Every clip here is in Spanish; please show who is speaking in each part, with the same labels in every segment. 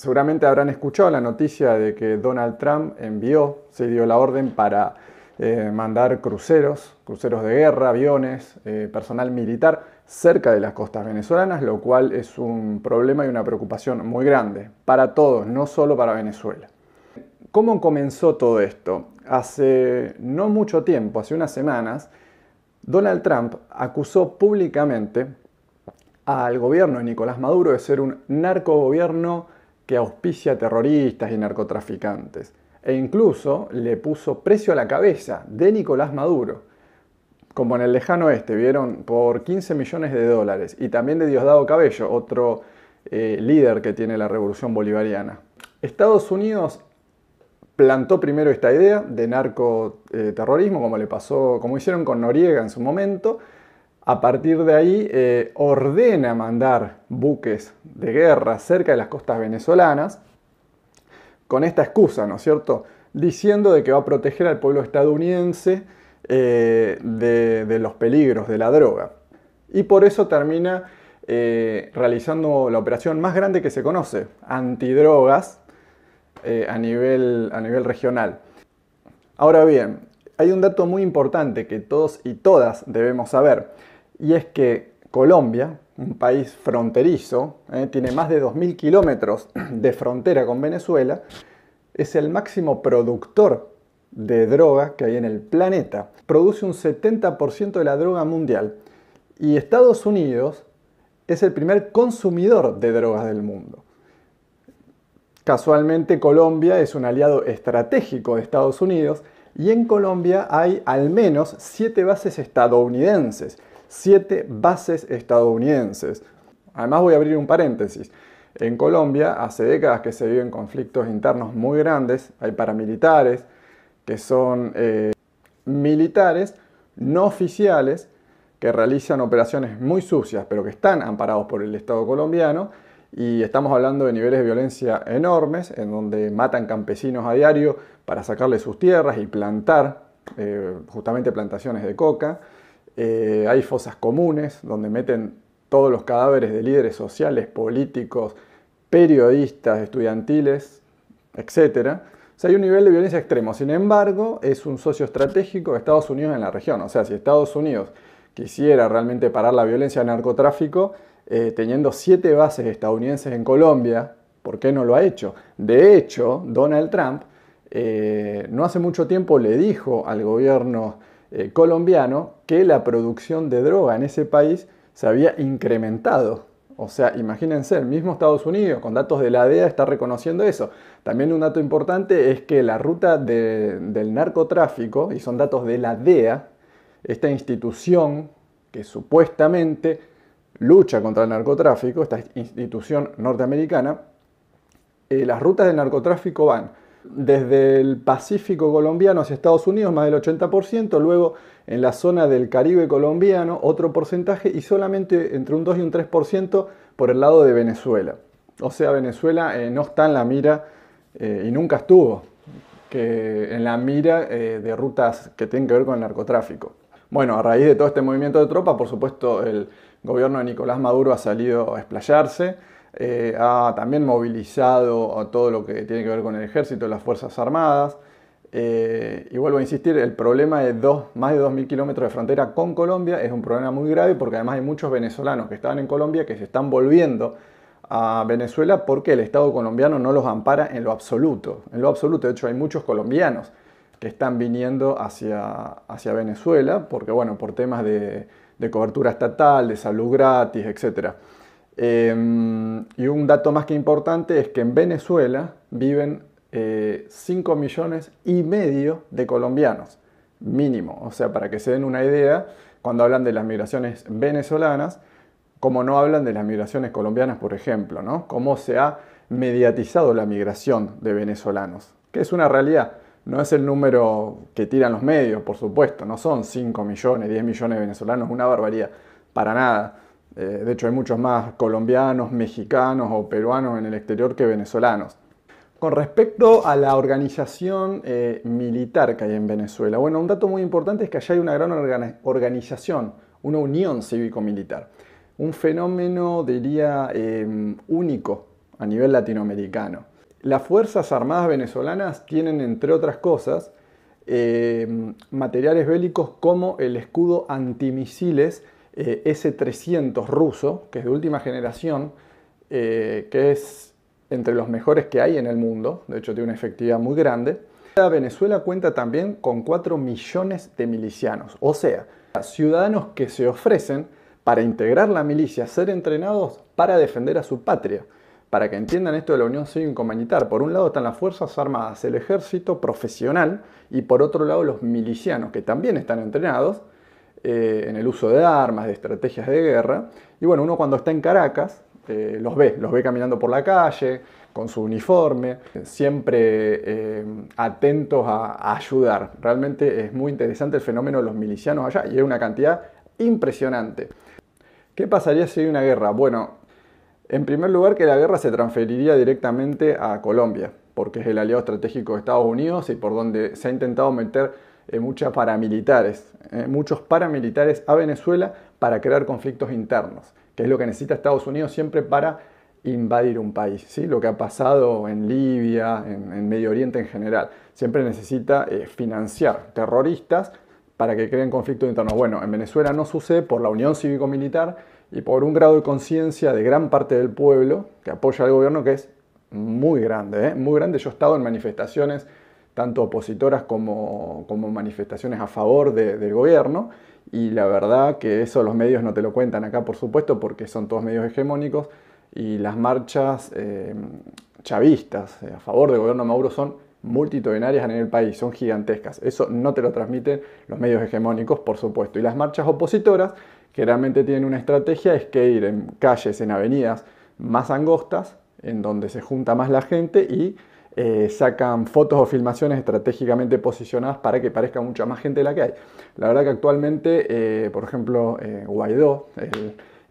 Speaker 1: Seguramente habrán escuchado la noticia de que Donald Trump envió, se dio la orden para eh, mandar cruceros, cruceros de guerra, aviones, eh, personal militar cerca de las costas venezolanas, lo cual es un problema y una preocupación muy grande para todos, no solo para Venezuela. ¿Cómo comenzó todo esto? Hace no mucho tiempo, hace unas semanas, Donald Trump acusó públicamente al gobierno de Nicolás Maduro de ser un narcogobierno que auspicia terroristas y narcotraficantes, e incluso le puso precio a la cabeza de Nicolás Maduro, como en el lejano este, vieron, por 15 millones de dólares, y también de Diosdado Cabello, otro eh, líder que tiene la revolución bolivariana. Estados Unidos plantó primero esta idea de narcoterrorismo, como le pasó, como hicieron con Noriega en su momento, a partir de ahí eh, ordena mandar buques de guerra cerca de las costas venezolanas con esta excusa, ¿no es cierto? Diciendo de que va a proteger al pueblo estadounidense eh, de, los peligros de la droga. Y por eso termina eh, realizando la operación más grande que se conoce, antidrogas, a, nivel, a nivel regional. Ahora bien, hay un dato muy importante que todos y todas debemos saber y es que Colombia, un país fronterizo, eh, tiene más de 2.000 kilómetros de frontera con Venezuela, es el máximo productor de droga que hay en el planeta. Produce un 70% de la droga mundial. Y Estados Unidos es el primer consumidor de drogas del mundo. Casualmente Colombia es un aliado estratégico de Estados Unidos y en Colombia hay al menos siete bases estadounidenses siete bases estadounidenses. Además voy a abrir un paréntesis. En Colombia hace décadas que se viven conflictos internos muy grandes, hay paramilitares, que son eh, militares no oficiales que realizan operaciones muy sucias, pero que están amparados por el Estado colombiano, y estamos hablando de niveles de violencia enormes, en donde matan campesinos a diario para sacarle sus tierras y plantar eh, justamente plantaciones de coca. Eh, hay fosas comunes donde meten todos los cadáveres de líderes sociales, políticos, periodistas, estudiantiles, etc. O sea, hay un nivel de violencia extremo. Sin embargo, es un socio estratégico de Estados Unidos en la región. O sea, si Estados Unidos quisiera realmente parar la violencia de narcotráfico, eh, teniendo siete bases estadounidenses en Colombia, ¿por qué no lo ha hecho? De hecho, Donald Trump eh, no hace mucho tiempo le dijo al gobierno eh, colombiano que la producción de droga en ese país se había incrementado. O sea, imagínense, el mismo Estados Unidos, con datos de la DEA, está reconociendo eso. También un dato importante es que la ruta del narcotráfico, y son datos de la DEA, esta institución que supuestamente lucha contra el narcotráfico, esta institución norteamericana, eh, las rutas del narcotráfico van desde el Pacífico colombiano hacia Estados Unidos, más del 80%, luego en la zona del Caribe colombiano, otro porcentaje, y solamente entre un 2 y un 3% por el lado de Venezuela. O sea, Venezuela eh, no está en la mira eh, y nunca estuvo en la mira eh, de rutas que tienen que ver con el narcotráfico. Bueno, a raíz de todo este movimiento de tropas, por supuesto, el gobierno de Nicolás Maduro ha salido a explayarse eh, ha también movilizado a todo lo que tiene que ver con el ejército, las Fuerzas Armadas. Eh, y vuelvo a insistir, el problema de más de 2.000 kilómetros de frontera con Colombia es un problema muy grave porque además hay muchos venezolanos que estaban en Colombia que se están volviendo a Venezuela porque el Estado colombiano no los ampara en lo absoluto. En lo absoluto, de hecho hay muchos colombianos que están viniendo hacia, Venezuela porque, bueno, por temas de, de cobertura estatal, de salud gratis, etcétera. Em, y un dato más que importante es que en Venezuela viven 5 eh, millones y medio de colombianos, mínimo. O sea, para que se den una idea, cuando hablan de las migraciones venezolanas, como no hablan de las migraciones colombianas, por ejemplo, ¿no? Cómo se ha mediatizado la migración de venezolanos, que es una realidad. No es el número que tiran los medios, por supuesto, no son 5 millones, 10 millones de venezolanos, una barbaridad, para nada eh, de hecho, hay muchos más colombianos, mexicanos o peruanos en el exterior que venezolanos. Con respecto a la organización eh, militar que hay en Venezuela, bueno, un dato muy importante es que allá hay una gran organización, una unión cívico-militar. Un fenómeno, diría, em, único a nivel latinoamericano. Las Fuerzas Armadas venezolanas tienen, entre otras cosas, em, materiales bélicos como el escudo antimisiles eh, ese 300 ruso, que es de última generación, eh, que es entre los mejores que hay en el mundo, de hecho tiene una efectividad muy grande. Venezuela cuenta también con 4 millones de milicianos, o sea, ciudadanos que se ofrecen para integrar la milicia, ser entrenados para defender a su patria. Para que entiendan esto de la Unión Cívico-Militar, por un lado están las Fuerzas Armadas, el ejército profesional y por otro lado los milicianos, que también están entrenados eh, en el uso de armas, de estrategias de guerra. Y bueno, uno cuando está en Caracas eh, los ve, los ve caminando por la calle, con su uniforme, siempre eh, atentos a, a, ayudar. Realmente es muy interesante el fenómeno de los milicianos allá y es una cantidad impresionante. ¿Qué pasaría si hay una guerra? Bueno, en primer lugar que la guerra se transferiría directamente a Colombia, porque es el aliado estratégico de Estados Unidos y por donde se ha intentado meter eh, muchas paramilitares, eh, muchos paramilitares a Venezuela para crear conflictos internos, que es lo que necesita Estados Unidos siempre para invadir un país, ¿sí? lo que ha pasado en Libia, en, Medio Oriente en general. Siempre necesita eh, financiar terroristas para que creen conflictos internos. Bueno, en Venezuela no sucede por la unión cívico-militar y por un grado de conciencia de gran parte del pueblo que apoya al gobierno que es muy grande, muy grande. Yo he estado en manifestaciones tanto opositoras como, manifestaciones a favor del gobierno. Y la verdad que eso los medios no te lo cuentan acá, por supuesto, porque son todos medios hegemónicos. Y las marchas eh, chavistas eh, a favor del gobierno Mauro son multitudinarias en el país, son gigantescas. Eso no te lo transmiten los medios hegemónicos, por supuesto. Y las marchas opositoras, que realmente tienen una estrategia, es que ir en calles, en avenidas más angostas, en donde se junta más la gente y eh, sacan fotos o filmaciones estratégicamente posicionadas para que parezca mucha más gente de la que hay. La verdad que actualmente, eh, por ejemplo, eh, Guaidó,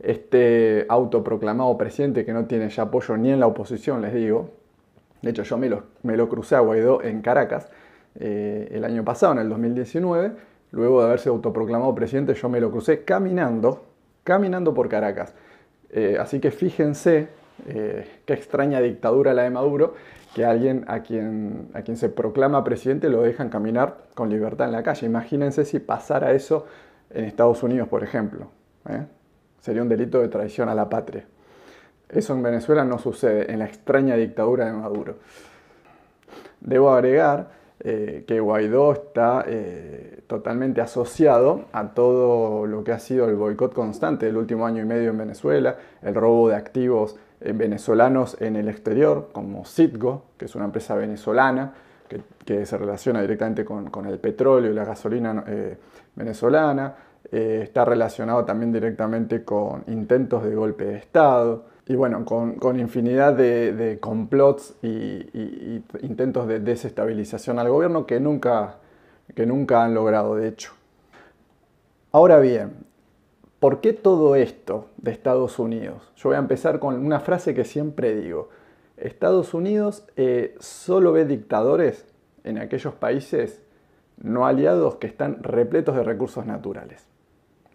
Speaker 1: este autoproclamado presidente que no tiene ya apoyo ni en la oposición, les digo, de hecho yo me lo, me lo crucé a Guaidó en Caracas el año pasado, en el 2019, luego de haberse autoproclamado presidente, yo me lo crucé caminando, caminando por Caracas. así que fíjense eh, qué extraña dictadura la de Maduro, que alguien a quien, a quien se proclama presidente lo dejan caminar con libertad en la calle. Imagínense si pasara eso en Estados Unidos, por ejemplo. ¿eh? Sería un delito de traición a la patria. Eso en Venezuela no sucede, en la extraña dictadura de Maduro. Debo agregar eh, que Guaidó está totalmente asociado a todo lo que ha sido el boicot constante del último año y medio en Venezuela, el robo de activos eh, venezolanos en el exterior, como Citgo, que es una empresa venezolana que, se relaciona directamente con, el petróleo y la gasolina eh, venezolana. Eh, está relacionado también directamente con intentos de golpe de Estado y bueno, con, infinidad de, complots y, intentos de desestabilización al gobierno que nunca, que nunca han logrado, de hecho. Ahora bien, ¿Por qué todo esto de Estados Unidos? Yo voy a empezar con una frase que siempre digo. Estados Unidos eh, solo ve dictadores en aquellos países no aliados que están repletos de recursos naturales.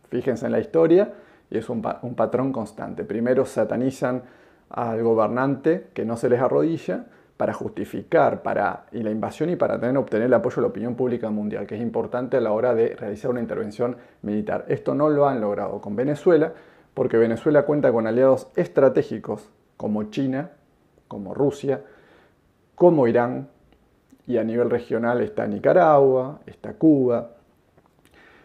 Speaker 1: Fíjense en la historia y es un patrón constante. Primero satanizan al gobernante que no se les arrodilla para justificar para, la invasión y para tener, obtener el apoyo de la opinión pública mundial, que es importante a la hora de realizar una intervención militar. Esto no lo han logrado con Venezuela, porque Venezuela cuenta con aliados estratégicos como China, como Rusia, como Irán, y a nivel regional está Nicaragua, está Cuba.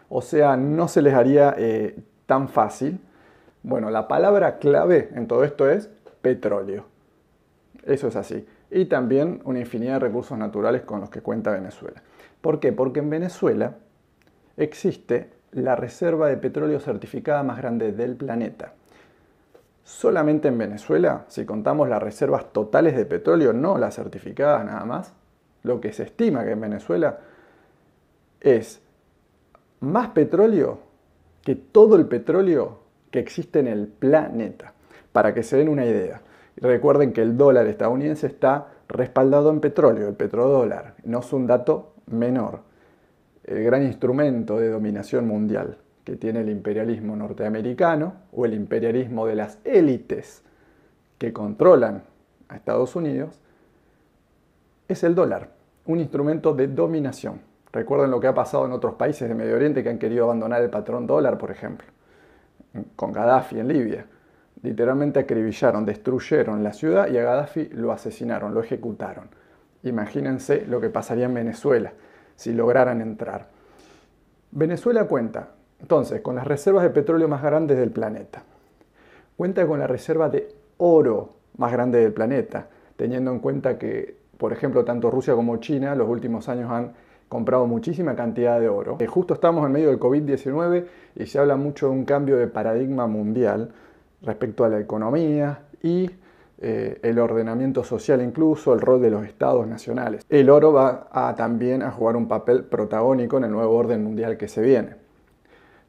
Speaker 1: O sea, no se les haría eh, tan fácil. Bueno, la palabra clave en todo esto es petróleo. Eso es así y también una infinidad de recursos naturales con los que cuenta Venezuela. ¿Por qué? Porque en Venezuela existe la reserva de petróleo certificada más grande del planeta. Solamente en Venezuela, si contamos las reservas totales de petróleo, no las certificadas nada más, lo que se estima que en Venezuela es más petróleo que todo el petróleo que existe en el planeta. Para que se den una idea, Recuerden que el dólar estadounidense está respaldado en petróleo, el petrodólar, no es un dato menor. El gran instrumento de dominación mundial que tiene el imperialismo norteamericano o el imperialismo de las élites que controlan a Estados Unidos es el dólar, un instrumento de dominación. Recuerden lo que ha pasado en otros países de Medio Oriente que han querido abandonar el patrón dólar, por ejemplo, con Gaddafi en Libia. Literalmente acribillaron, destruyeron la ciudad y a Gaddafi lo asesinaron, lo ejecutaron. Imagínense lo que pasaría en Venezuela si lograran entrar. Venezuela cuenta, entonces, con las reservas de petróleo más grandes del planeta. Cuenta con la reserva de oro más grande del planeta, teniendo en cuenta que, por ejemplo, tanto Rusia como China los últimos años han comprado muchísima cantidad de oro. Eh, justo estamos en medio del COVID-19 y se habla mucho de un cambio de paradigma mundial respecto a la economía y eh, el ordenamiento social incluso, el rol de los estados nacionales. El oro va a, también a jugar un papel protagónico en el nuevo orden mundial que se viene.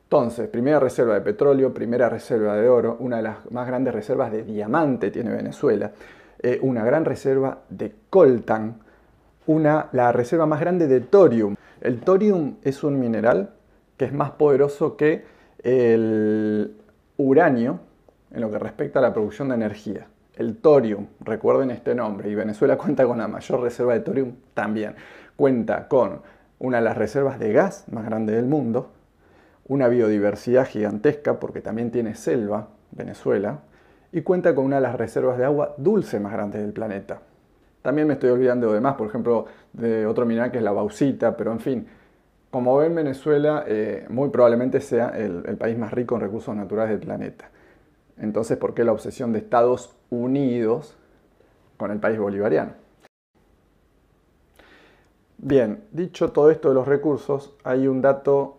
Speaker 1: Entonces, primera reserva de petróleo, primera reserva de oro, una de las más grandes reservas de diamante tiene Venezuela, eh, una gran reserva de coltan, una, la reserva más grande de thorium. El thorium es un mineral que es más poderoso que el uranio, en lo que respecta a la producción de energía. El thorium, recuerden este nombre, y Venezuela cuenta con la mayor reserva de thorium también. Cuenta con una de las reservas de gas más grande del mundo, una biodiversidad gigantesca porque también tiene selva, Venezuela, y cuenta con una de las reservas de agua dulce más grandes del planeta. También me estoy olvidando de más, por ejemplo, de otro mineral que es la bauxita, pero en fin, como ven Venezuela eh, muy probablemente sea el país más rico en recursos naturales del planeta. Entonces, ¿por qué la obsesión de Estados Unidos con el país bolivariano? Bien, dicho todo esto de los recursos, hay un dato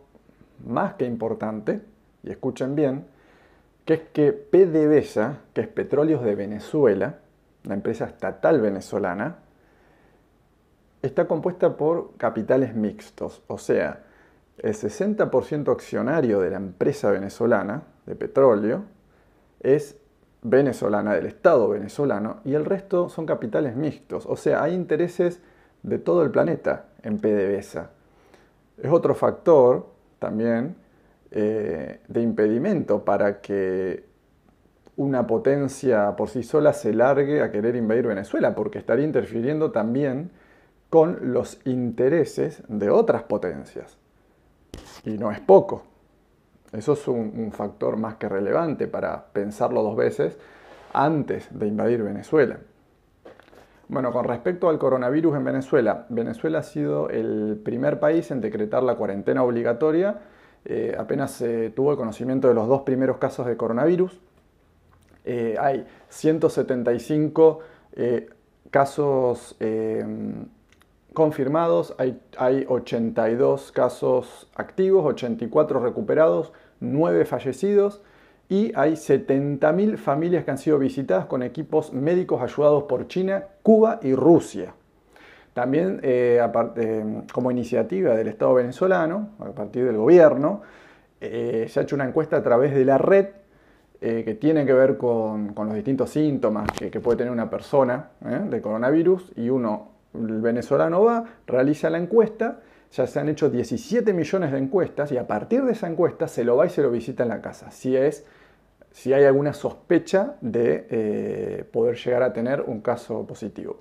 Speaker 1: más que importante, y escuchen bien, que es que PDVSA, que es Petróleos de Venezuela, la empresa estatal venezolana, está compuesta por capitales mixtos, o sea, el 60% accionario de la empresa venezolana de petróleo es venezolana, del Estado venezolano, y el resto son capitales mixtos. O sea, hay intereses de todo el planeta en PDVSA. Es otro factor también eh, de impedimento para que una potencia por sí sola se largue a querer invadir Venezuela, porque estaría interfiriendo también con los intereses de otras potencias. Y no es poco. Eso es un, factor más que relevante para pensarlo dos veces antes de invadir Venezuela. Bueno, con respecto al coronavirus en Venezuela, Venezuela ha sido el primer país en decretar la cuarentena obligatoria. Eh, apenas se tuvo el conocimiento de los dos primeros casos de coronavirus. Eh, hay 175 eh, casos confirmados, hay, hay 82 casos activos, 84 recuperados, 9 fallecidos y hay 70.000 familias que han sido visitadas con equipos médicos ayudados por China, Cuba y Rusia. También eh, eh, como iniciativa del Estado venezolano, a partir del gobierno, eh, se ha hecho una encuesta a través de la red que tiene que ver con, los distintos síntomas que, puede tener una persona de coronavirus y uno el venezolano va, realiza la encuesta, ya se han hecho 17 millones de encuestas y a partir de esa encuesta se lo va y se lo visita en la casa, si, es, si hay alguna sospecha de eh, poder llegar a tener un caso positivo.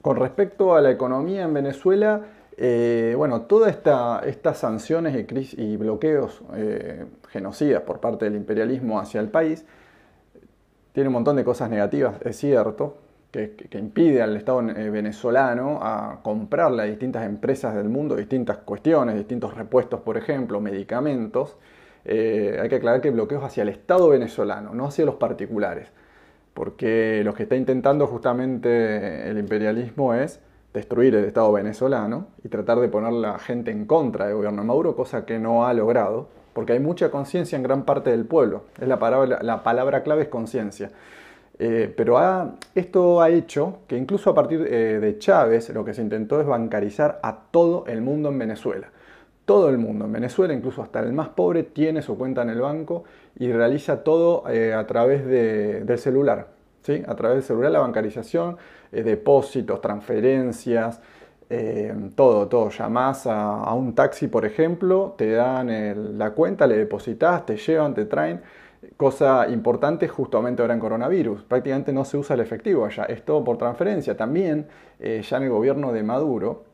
Speaker 1: Con respecto a la economía en Venezuela, eh, bueno, todas estas sanciones y, crisis, y bloqueos eh, genocidas por parte del imperialismo hacia el país tiene un montón de cosas negativas, es cierto, que, impide al Estado eh, venezolano a comprarle a distintas empresas del mundo distintas cuestiones, distintos repuestos, por ejemplo, medicamentos. Eh, hay que aclarar que el bloqueo hacia el Estado venezolano, no hacia los particulares, porque lo que está intentando justamente el imperialismo es destruir el Estado venezolano y tratar de poner la gente en contra del gobierno de Maduro, cosa que no ha logrado, porque hay mucha conciencia en gran parte del pueblo. Es la palabra clave es conciencia. Eh, pero esto ha hecho que incluso a partir eh, de Chávez lo que se intentó es bancarizar a todo el mundo en Venezuela. Todo el mundo en Venezuela, incluso hasta el más pobre, tiene su cuenta en el banco y realiza todo eh, a través del celular. ¿sí? A través del celular la bancarización, depósitos, transferencias, todo, todo. Llamás a, un taxi, por ejemplo, te dan la cuenta, le depositas, te llevan, te traen. Cosa importante justamente ahora en coronavirus, prácticamente no se usa el efectivo allá, es todo por transferencia. También eh, ya en el gobierno de Maduro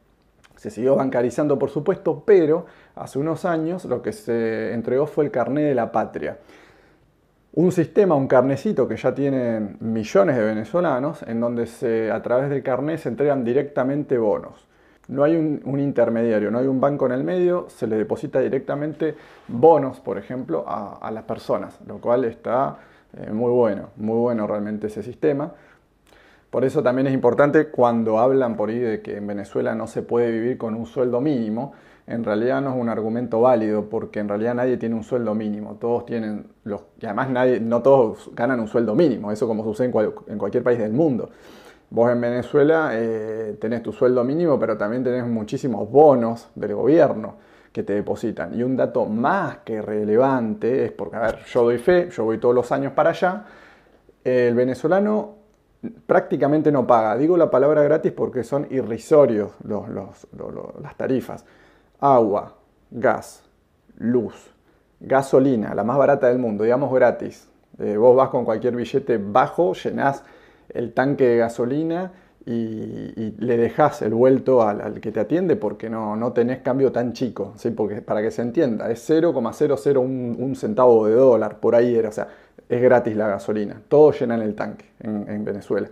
Speaker 1: se siguió bancarizando por supuesto, pero hace unos años lo que se entregó fue el carné de la patria. Un sistema, un carnecito que ya tienen millones de venezolanos, en donde se, a través del carné se entregan directamente bonos no hay un, intermediario, no hay un banco en el medio, se le deposita directamente bonos, por ejemplo, a, las personas, lo cual está eh, muy bueno, muy bueno realmente ese sistema. Por eso también es importante cuando hablan por ahí de que en Venezuela no se puede vivir con un sueldo mínimo, en realidad no es un argumento válido porque en realidad nadie tiene un sueldo mínimo, todos tienen los y además nadie no todos ganan un sueldo mínimo, eso como sucede en, en cualquier país del mundo. Vos en Venezuela eh, tenés tu sueldo mínimo, pero también tenés muchísimos bonos del gobierno que te depositan. Y un dato más que relevante es porque, a ver, yo doy fe, yo voy todos los años para allá, el venezolano prácticamente no paga. Digo la palabra gratis porque son irrisorios las tarifas. Agua, gas, luz, gasolina, la más barata del mundo, digamos gratis. Eh, vos vas con cualquier billete bajo, llenás el tanque de gasolina y, le dejas el vuelto al, que te atiende porque no, no tenés cambio tan chico, ¿sí? porque, para que se entienda, es 0,001 un centavo de dólar, por ahí era, o sea, es gratis la gasolina, todos llenan el tanque en, Venezuela.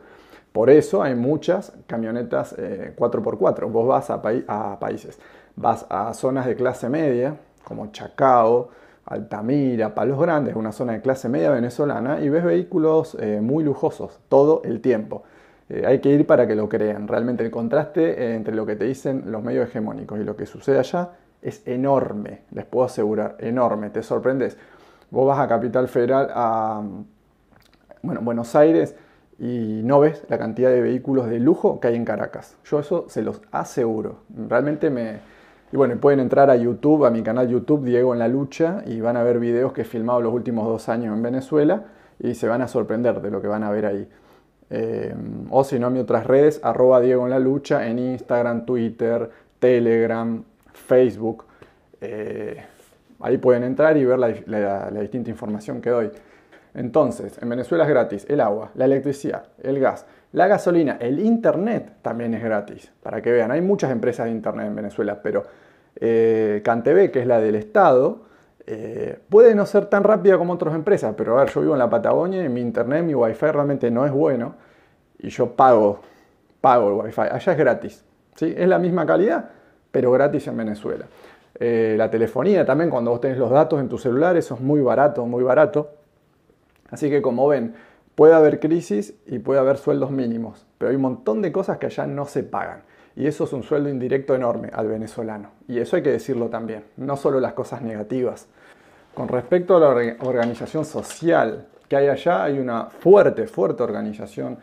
Speaker 1: Por eso hay muchas camionetas 4x4. Eh, vos vas a, a países, vas a zonas de clase media, como Chacao, Altamira, Palos Grandes, una zona de clase media venezolana, y ves vehículos eh, muy lujosos todo el tiempo. Eh, hay que ir para que lo crean. Realmente el contraste eh, entre lo que te dicen los medios hegemónicos y lo que sucede allá es enorme, les puedo asegurar, enorme, te sorprendes. Vos vas a Capital Federal, a bueno, Buenos Aires, y no ves la cantidad de vehículos de lujo que hay en Caracas. Yo eso se los aseguro. Realmente me, y bueno, pueden entrar a YouTube, a mi canal YouTube Diego en la Lucha, y van a ver videos que he filmado los últimos dos años en Venezuela y se van a sorprender de lo que van a ver ahí. Eh, o si no, a otras redes, arroba Diego en la Lucha, en Instagram, Twitter, Telegram, Facebook. Eh, ahí pueden entrar y ver la distinta información que doy. Entonces, en Venezuela es gratis el agua, la electricidad, el gas, la gasolina, el internet también es gratis. Para que vean, hay muchas empresas de internet en Venezuela, pero eh, que es la del Estado, eh, puede no ser tan rápida como otras empresas, pero a ver, yo vivo en la Patagonia y mi internet, mi wifi realmente no es bueno y yo pago, pago el wifi. Allá es gratis, ¿sí? Es la misma calidad, pero gratis en Venezuela. Eh, la telefonía también, cuando vos tenés los datos en tu celular, eso es muy barato, muy barato. Así que como ven, Puede haber crisis y puede haber sueldos mínimos, pero hay un montón de cosas que allá no se pagan. Y eso es un sueldo indirecto enorme al venezolano. Y eso hay que decirlo también, no solo las cosas negativas. Con respecto a la organización social que hay allá, hay una fuerte, fuerte organización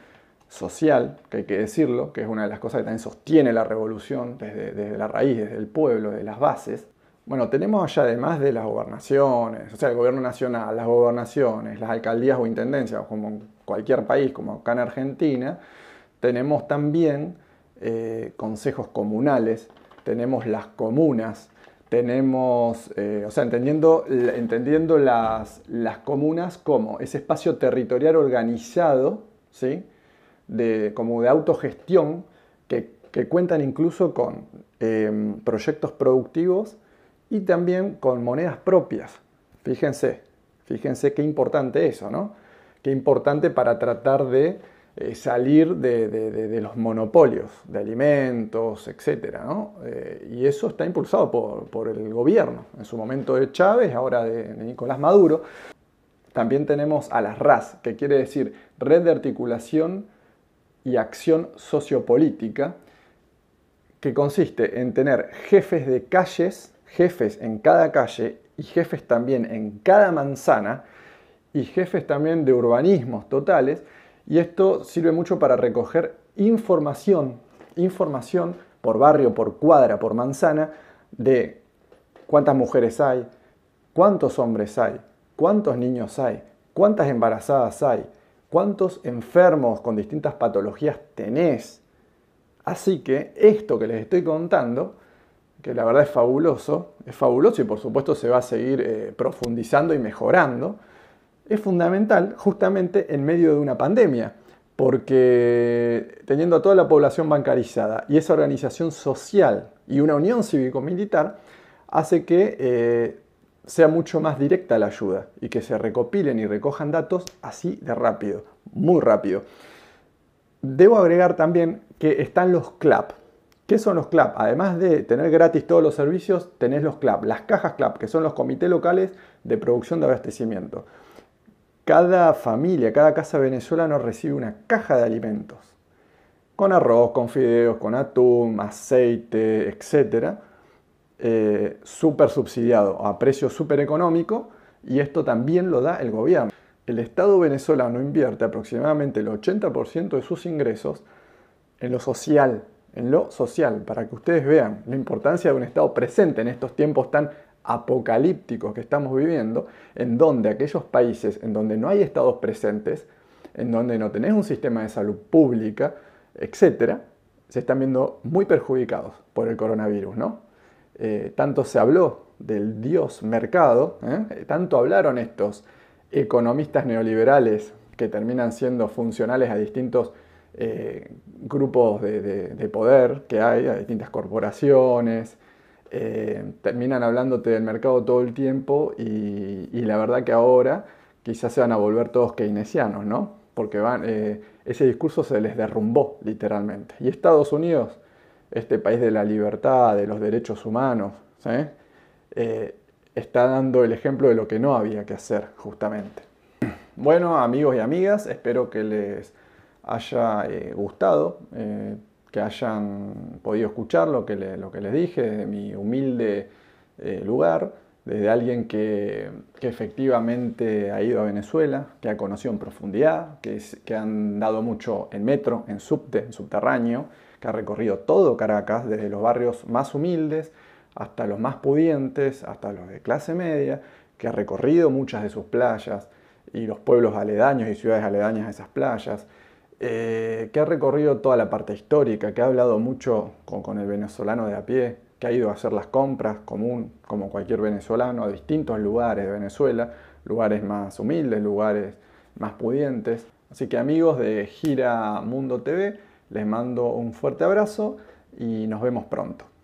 Speaker 1: social, que hay que decirlo, que es una de las cosas que también sostiene la revolución desde, la raíz, desde el pueblo, de las bases. Bueno, tenemos allá además de las gobernaciones, o sea, el gobierno nacional, las gobernaciones, las alcaldías o intendencias, como en cualquier país, como acá en Argentina, tenemos también eh, consejos comunales, tenemos las comunas, tenemos, eh, o sea, entendiendo, las, comunas como ese espacio territorial organizado, como de autogestión, que, cuentan incluso con em, proyectos productivos, y también con monedas propias. Fíjense, fíjense qué importante eso, ¿no? Qué importante para tratar de eh, salir de, los monopolios de alimentos, etcétera, eh, y eso está impulsado por, por, el gobierno, en su momento de Chávez, ahora de Nicolás Maduro. También tenemos a las RAS, que quiere decir Red de Articulación y Acción Sociopolítica, que consiste en tener jefes de calles jefes en cada calle y jefes también en cada manzana y jefes también de urbanismos totales. Y esto sirve mucho para recoger información, información por barrio, por cuadra, por manzana, de cuántas mujeres hay, cuántos hombres hay, cuántos niños hay, cuántas embarazadas hay, cuántos enfermos con distintas patologías tenés. Así que esto que les estoy contando que la verdad es fabuloso, es fabuloso y por supuesto se va a seguir eh, profundizando y mejorando, es fundamental justamente en medio de una pandemia, porque teniendo a toda la población bancarizada y esa organización social y una unión cívico-militar, hace que eh, sea mucho más directa la ayuda y que se recopilen y recojan datos así de rápido, muy rápido. Debo agregar también que están los CLAP, ¿Qué son los CLAP? Además de tener gratis todos los servicios, tenés los CLAP, las cajas CLAP, que son los comités locales de producción de abastecimiento. Cada familia, cada casa venezolana recibe una caja de alimentos, con arroz, con fideos, con atún, aceite, etc. Eh, súper subsidiado, a precio súper económico, y esto también lo da el gobierno. El Estado venezolano invierte aproximadamente el 80% de sus ingresos en lo social, en lo social, para que ustedes vean la importancia de un Estado presente en estos tiempos tan apocalípticos que estamos viviendo, en donde aquellos países en donde no hay estados presentes, en donde no tenés un sistema de salud pública, etcétera, se están viendo muy perjudicados por el coronavirus, ¿no? Eh, tanto se habló del dios mercado, ¿eh? tanto hablaron estos economistas neoliberales que terminan siendo funcionales a distintos eh, grupos de, poder que hay, a distintas corporaciones, eh, terminan hablándote del mercado todo el tiempo y, la verdad que ahora quizás se van a volver todos keynesianos, ¿no? Porque eh, ese discurso se les derrumbó literalmente. Y Estados Unidos, este país de la libertad, de los derechos humanos, está dando el ejemplo de lo que no había que hacer justamente. Bueno amigos y amigas, espero que les haya eh, gustado, eh, que hayan podido escuchar lo que, lo que les dije desde mi humilde eh, lugar, desde alguien que, efectivamente ha ido a Venezuela, que ha conocido en profundidad, que, que han dado mucho en metro, en subte, en subterráneo, que ha recorrido todo Caracas, desde los barrios más humildes hasta los más pudientes, hasta los de clase media, que ha recorrido muchas de sus playas y los pueblos aledaños y ciudades aledañas a esas playas, eh, que ha recorrido toda la parte histórica, que ha hablado mucho con, el venezolano de a pie, que ha ido a hacer las compras común, como cualquier venezolano, a distintos lugares de Venezuela, lugares más humildes, lugares más pudientes. Así que amigos de Gira Mundo TV, les mando un fuerte abrazo y nos vemos pronto.